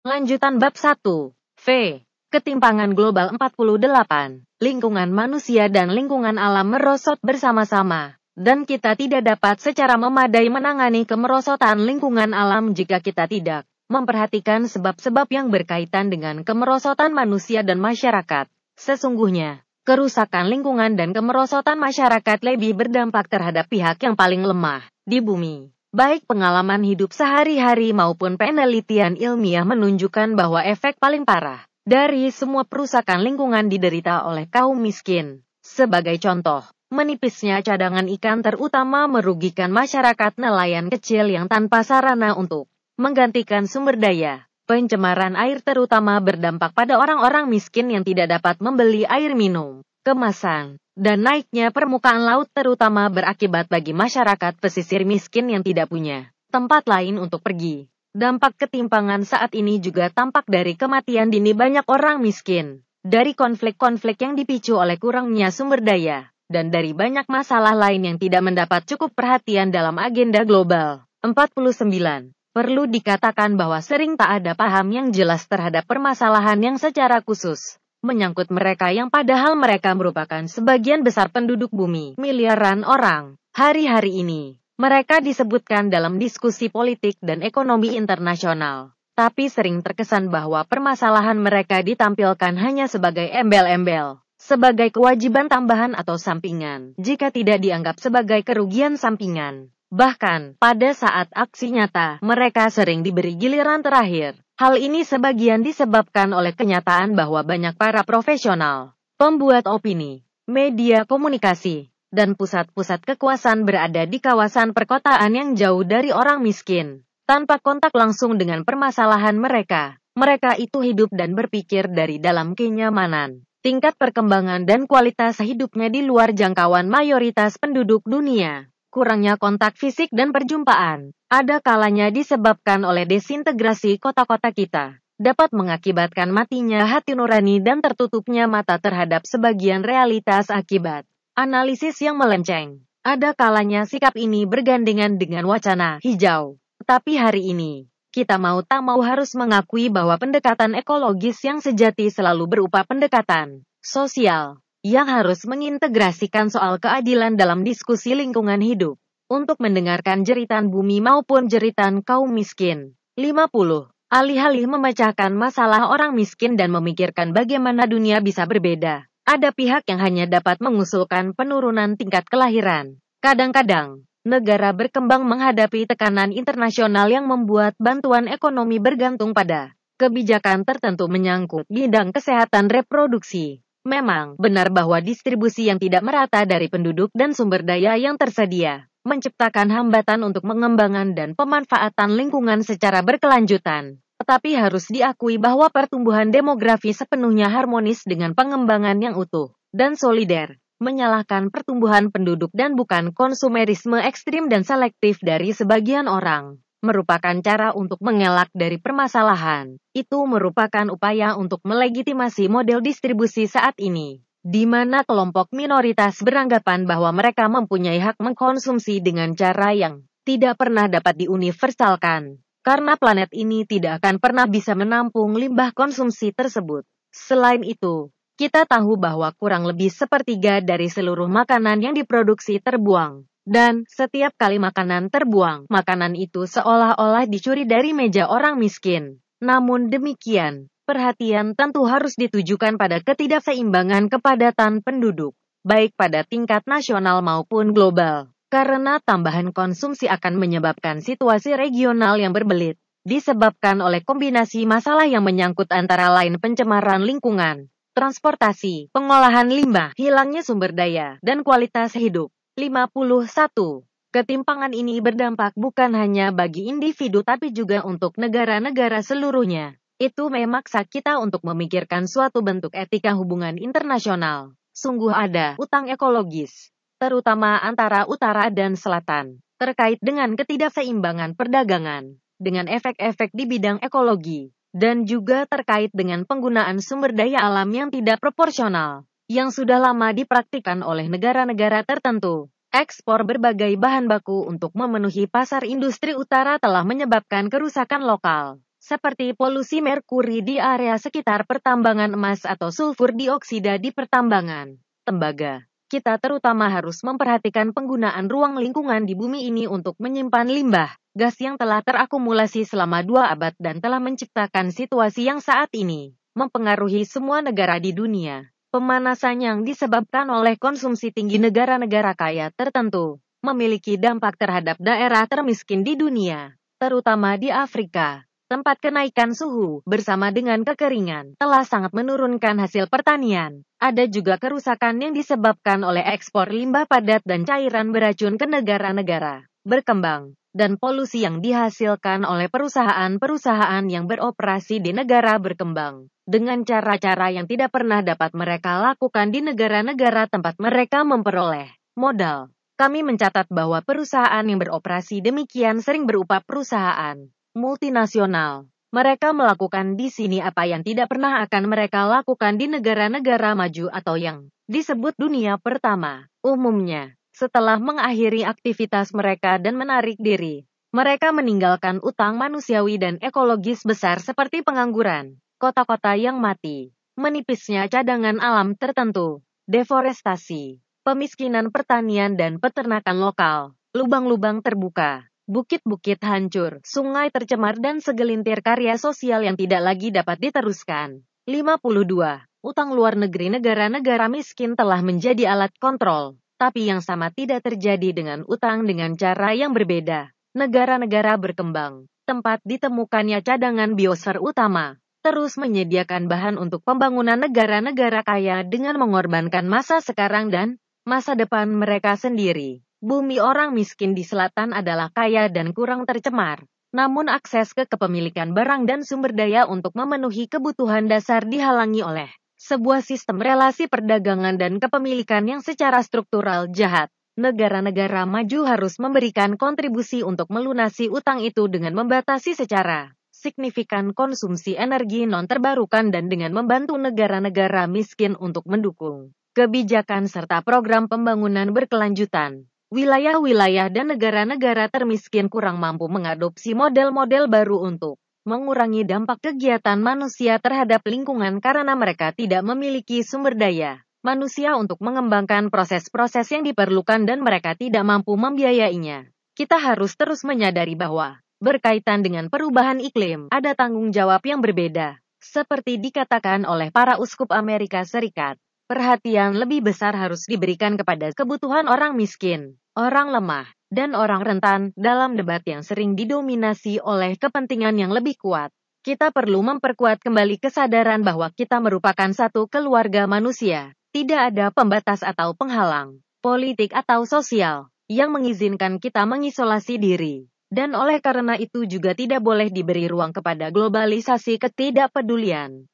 Lanjutan bab 1. V. Ketimpangan global 48. Lingkungan manusia dan lingkungan alam merosot bersama-sama. Dan kita tidak dapat secara memadai menangani kemerosotan lingkungan alam jika kita tidak memperhatikan sebab-sebab yang berkaitan dengan kemerosotan manusia dan masyarakat. Sesungguhnya, kerusakan lingkungan dan kemerosotan masyarakat lebih berdampak terhadap pihak yang paling lemah di bumi. Baik pengalaman hidup sehari-hari maupun penelitian ilmiah menunjukkan bahwa efek paling parah dari semua perusakan lingkungan diderita oleh kaum miskin. Sebagai contoh, menipisnya cadangan ikan terutama merugikan masyarakat nelayan kecil yang tanpa sarana untuk menggantikan sumber daya. Pencemaran air terutama berdampak pada orang-orang miskin yang tidak dapat membeli air minum kemasan, dan naiknya permukaan laut terutama berakibat bagi masyarakat pesisir miskin yang tidak punya tempat lain untuk pergi. Dampak ketimpangan saat ini juga tampak dari kematian dini banyak orang miskin, dari konflik-konflik yang dipicu oleh kurangnya sumber daya, dan dari banyak masalah lain yang tidak mendapat cukup perhatian dalam agenda global. 49. Perlu dikatakan bahwa sering tak ada paham yang jelas terhadap permasalahan yang secara khusus menyangkut mereka yang padahal mereka merupakan sebagian besar penduduk bumi, miliaran orang. Hari-hari ini, mereka disebutkan dalam diskusi politik dan ekonomi internasional. Tapi sering terkesan bahwa permasalahan mereka ditampilkan hanya sebagai embel-embel, sebagai kewajiban tambahan atau sampingan, jika tidak dianggap sebagai kerugian sampingan. Bahkan, pada saat aksi nyata, mereka sering diberi giliran terakhir, Hal ini sebagian disebabkan oleh kenyataan bahwa banyak para profesional, pembuat opini, media komunikasi, dan pusat-pusat kekuasaan berada di kawasan perkotaan yang jauh dari orang miskin. Tanpa kontak langsung dengan permasalahan mereka, mereka itu hidup dan berpikir dari dalam kenyamanan. Tingkat perkembangan dan kualitas hidupnya di luar jangkauan mayoritas penduduk dunia kurangnya kontak fisik dan perjumpaan, ada kalanya disebabkan oleh desintegrasi kota-kota kita, dapat mengakibatkan matinya hati nurani dan tertutupnya mata terhadap sebagian realitas akibat analisis yang melenceng. Ada kalanya sikap ini bergandengan dengan wacana hijau. Tapi hari ini, kita mau tak mau harus mengakui bahwa pendekatan ekologis yang sejati selalu berupa pendekatan sosial yang harus mengintegrasikan soal keadilan dalam diskusi lingkungan hidup. Untuk mendengarkan jeritan bumi maupun jeritan kaum miskin. 50. Alih-alih memecahkan masalah orang miskin dan memikirkan bagaimana dunia bisa berbeda, ada pihak yang hanya dapat mengusulkan penurunan tingkat kelahiran. Kadang-kadang, negara berkembang menghadapi tekanan internasional yang membuat bantuan ekonomi bergantung pada kebijakan tertentu menyangkut bidang kesehatan reproduksi. Memang, benar bahwa distribusi yang tidak merata dari penduduk dan sumber daya yang tersedia menciptakan hambatan untuk pengembangan dan pemanfaatan lingkungan secara berkelanjutan. Tetapi harus diakui bahwa pertumbuhan demografi sepenuhnya harmonis dengan pengembangan yang utuh dan solider, menyalahkan pertumbuhan penduduk dan bukan konsumerisme ekstrim dan selektif dari sebagian orang merupakan cara untuk mengelak dari permasalahan. Itu merupakan upaya untuk melegitimasi model distribusi saat ini, di mana kelompok minoritas beranggapan bahwa mereka mempunyai hak mengkonsumsi dengan cara yang tidak pernah dapat diuniversalkan, karena planet ini tidak akan pernah bisa menampung limbah konsumsi tersebut. Selain itu, kita tahu bahwa kurang lebih sepertiga dari seluruh makanan yang diproduksi terbuang. Dan setiap kali makanan terbuang, makanan itu seolah-olah dicuri dari meja orang miskin. Namun demikian, perhatian tentu harus ditujukan pada ketidakseimbangan kepadatan penduduk, baik pada tingkat nasional maupun global. Karena tambahan konsumsi akan menyebabkan situasi regional yang berbelit, disebabkan oleh kombinasi masalah yang menyangkut antara lain pencemaran lingkungan, transportasi, pengolahan limbah, hilangnya sumber daya, dan kualitas hidup. 51. Ketimpangan ini berdampak bukan hanya bagi individu tapi juga untuk negara-negara seluruhnya. Itu memaksa kita untuk memikirkan suatu bentuk etika hubungan internasional. Sungguh ada utang ekologis, terutama antara utara dan selatan, terkait dengan ketidakseimbangan perdagangan, dengan efek-efek di bidang ekologi, dan juga terkait dengan penggunaan sumber daya alam yang tidak proporsional yang sudah lama dipraktikkan oleh negara-negara tertentu. Ekspor berbagai bahan baku untuk memenuhi pasar industri utara telah menyebabkan kerusakan lokal, seperti polusi merkuri di area sekitar pertambangan emas atau sulfur dioksida di pertambangan tembaga. Kita terutama harus memperhatikan penggunaan ruang lingkungan di bumi ini untuk menyimpan limbah, gas yang telah terakumulasi selama dua abad dan telah menciptakan situasi yang saat ini mempengaruhi semua negara di dunia. Pemanasan yang disebabkan oleh konsumsi tinggi negara-negara kaya tertentu memiliki dampak terhadap daerah termiskin di dunia, terutama di Afrika. Tempat kenaikan suhu bersama dengan kekeringan telah sangat menurunkan hasil pertanian. Ada juga kerusakan yang disebabkan oleh ekspor limbah padat dan cairan beracun ke negara-negara berkembang, dan polusi yang dihasilkan oleh perusahaan-perusahaan yang beroperasi di negara berkembang, dengan cara-cara yang tidak pernah dapat mereka lakukan di negara-negara tempat mereka memperoleh modal. Kami mencatat bahwa perusahaan yang beroperasi demikian sering berupa perusahaan multinasional. Mereka melakukan di sini apa yang tidak pernah akan mereka lakukan di negara-negara maju atau yang disebut dunia pertama. Umumnya, setelah mengakhiri aktivitas mereka dan menarik diri, mereka meninggalkan utang manusiawi dan ekologis besar seperti pengangguran, kota-kota yang mati, menipisnya cadangan alam tertentu, deforestasi, pemiskinan pertanian dan peternakan lokal, lubang-lubang terbuka, bukit-bukit hancur, sungai tercemar dan segelintir karya sosial yang tidak lagi dapat diteruskan. 52. Utang luar negeri negara-negara miskin telah menjadi alat kontrol tapi yang sama tidak terjadi dengan utang dengan cara yang berbeda. Negara-negara berkembang, tempat ditemukannya cadangan bioser utama, terus menyediakan bahan untuk pembangunan negara-negara kaya dengan mengorbankan masa sekarang dan masa depan mereka sendiri. Bumi orang miskin di selatan adalah kaya dan kurang tercemar. Namun akses ke kepemilikan barang dan sumber daya untuk memenuhi kebutuhan dasar dihalangi oleh sebuah sistem relasi perdagangan dan kepemilikan yang secara struktural jahat. Negara-negara maju harus memberikan kontribusi untuk melunasi utang itu dengan membatasi secara signifikan konsumsi energi non terbarukan dan dengan membantu negara-negara miskin untuk mendukung kebijakan serta program pembangunan berkelanjutan. Wilayah-wilayah dan negara-negara termiskin kurang mampu mengadopsi model-model baru untuk mengurangi dampak kegiatan manusia terhadap lingkungan karena mereka tidak memiliki sumber daya manusia untuk mengembangkan proses-proses yang diperlukan dan mereka tidak mampu membiayainya. Kita harus terus menyadari bahwa berkaitan dengan perubahan iklim, ada tanggung jawab yang berbeda. Seperti dikatakan oleh para uskup Amerika Serikat, perhatian lebih besar harus diberikan kepada kebutuhan orang miskin, orang lemah, dan orang rentan dalam debat yang sering didominasi oleh kepentingan yang lebih kuat. Kita perlu memperkuat kembali kesadaran bahwa kita merupakan satu keluarga manusia. Tidak ada pembatas atau penghalang, politik atau sosial, yang mengizinkan kita mengisolasi diri. Dan oleh karena itu juga tidak boleh diberi ruang kepada globalisasi ketidakpedulian.